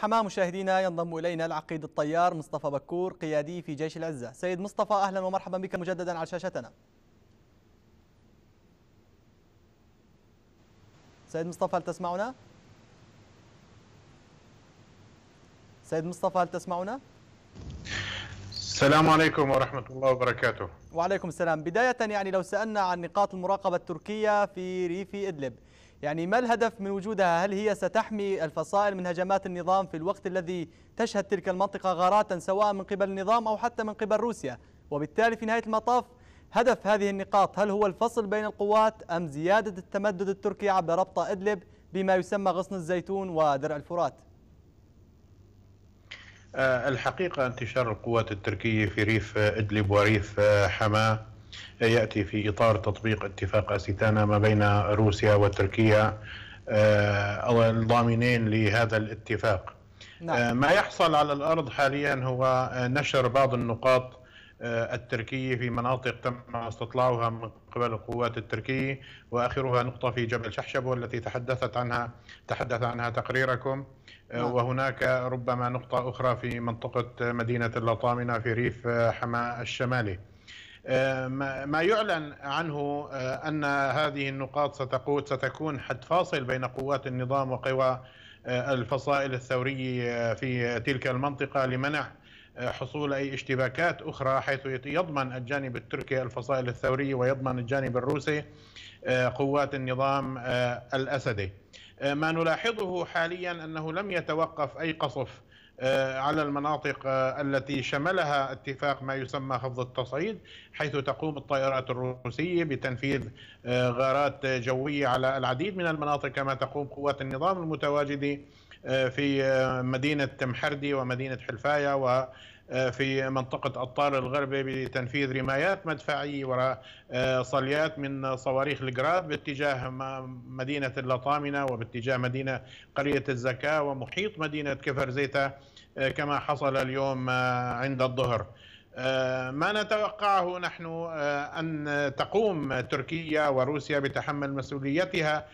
حمام مشاهدينا ينضم الينا العقيد الطيار مصطفى بكور قيادي في جيش العزه سيد مصطفى اهلا ومرحبا بك مجددا على شاشتنا سيد مصطفى هل تسمعنا سيد مصطفى هل تسمعنا السلام عليكم ورحمة الله وبركاته وعليكم السلام بداية يعني لو سألنا عن نقاط المراقبة التركية في ريف إدلب يعني ما الهدف من وجودها هل هي ستحمي الفصائل من هجمات النظام في الوقت الذي تشهد تلك المنطقة غارات سواء من قبل النظام أو حتى من قبل روسيا وبالتالي في نهاية المطاف هدف هذه النقاط هل هو الفصل بين القوات أم زيادة التمدد التركي عبر ربط إدلب بما يسمى غصن الزيتون ودرع الفرات آه، الحقيقة انتشار القوات التركية في ريف إدلب وريف آه، حماة ياتي في اطار تطبيق اتفاق استانا ما بين روسيا وتركيا آه، او الضامنين لهذا الاتفاق. نعم. آه، ما يحصل على الارض حاليا هو آه، نشر بعض النقاط التركيه في مناطق تم استطلاعها من قبل القوات التركيه واخرها نقطه في جبل شحشبو التي تحدثت عنها تحدث عنها تقريركم نعم. وهناك ربما نقطه اخرى في منطقه مدينه اللطامنه في ريف حماة الشمالي. آه، ما يعلن عنه آه، ان هذه النقاط ستقود ستكون حد فاصل بين قوات النظام وقوى آه، الفصائل الثوريه في تلك المنطقه لمنع حصول اي اشتباكات اخرى حيث يضمن الجانب التركي الفصائل الثوريه ويضمن الجانب الروسي قوات النظام الاسدي. ما نلاحظه حاليا انه لم يتوقف اي قصف آه، على المناطق آه، التي شملها اتفاق ما يسمى خفض التصعيد حيث تقوم الطائرات الروسية بتنفيذ آه، غارات جوية على العديد من المناطق كما تقوم قوات النظام المتواجدة في مدينة محردي ومدينة حلفاية آه، في منطقة الطار الغربي بتنفيذ رمايات مدفعية آه، وصليات من صواريخ الجراد باتجاه مدينة اللطامنة وباتجاه مدينة قرية الزكاة ومحيط مدينة كفر زيتا آه، كما حصل اليوم عند الظهر ما نتوقعه نحن أن تقوم تركيا وروسيا بتحمل مسؤوليتها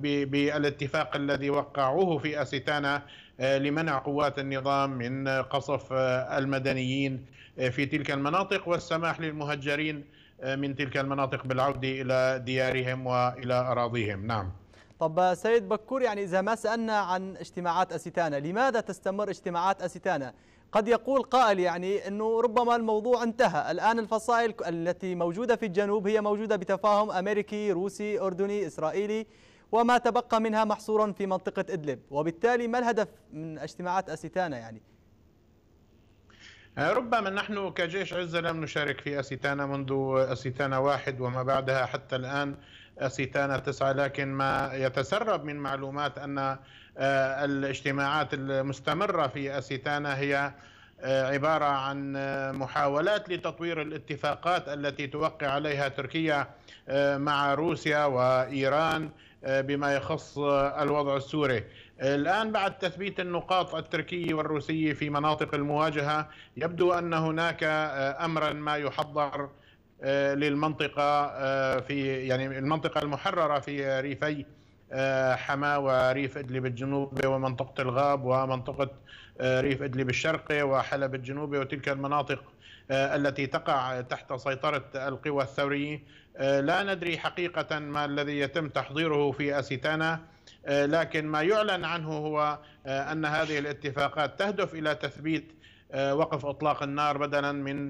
بالاتفاق الذي وقعوه في أستانا آه، لمنع قوات النظام من آه، قصف آه، المدنيين في تلك المناطق والسماح للمهجرين من تلك المناطق بالعودة إلى ديارهم وإلى أراضيهم نعم طب سيد بكور يعني إذا ما سألنا عن اجتماعات أستانا لماذا تستمر اجتماعات أستانا قد يقول قائل يعني أنه ربما الموضوع انتهى الآن الفصائل التي موجودة في الجنوب هي موجودة بتفاهم أمريكي روسي أردني إسرائيلي وما تبقى منها محصورا في منطقة إدلب وبالتالي ما الهدف من اجتماعات أستانا يعني آه، ربما نحن كجيش عزة لم نشارك في أسيتانا منذ أسيتانا واحد وما بعدها حتى الآن أسيتانا تسعة لكن ما يتسرب من معلومات أن آه، الاجتماعات المستمرة في أسيتانا هي آه، عباره عن آه، محاولات لتطوير الاتفاقات التي توقع عليها تركيا آه، مع روسيا وايران بما يخص الوضع السوري. الان بعد تثبيت النقاط التركي والروسي في مناطق المواجهه يبدو ان هناك امرا ما يحضر للمنطقه في يعني المنطقه المحرره في ريفي آه، حماه وريف ادلب الجنوبي ومنطقه الغاب ومنطقه آه، ريف ادلب الشرقي وحلب الجنوبي وتلك المناطق آه، التي تقع تحت سيطره القوى الثوريه لا ندري حقيقه ما الذي يتم تحضيره في اسيتانا لكن ما يعلن عنه هو ان هذه الاتفاقات تهدف الى تثبيت وقف اطلاق النار بدلا من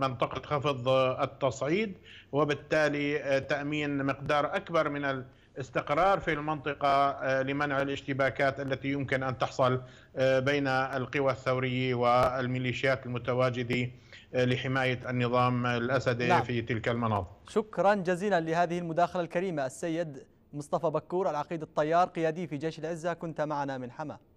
منطقه خفض التصعيد وبالتالي تامين مقدار اكبر من استقرار في المنطقة آه، لمنع الاشتباكات التي يمكن أن تحصل آه، بين القوى الثورية والميليشيات المتواجدة آه، لحماية النظام الأسدي نعم. في تلك المناطق شكرا جزيلا لهذه المداخلة الكريمة السيد مصطفى بكور العقيد الطيار قيادي في جيش العزة كنت معنا من حماه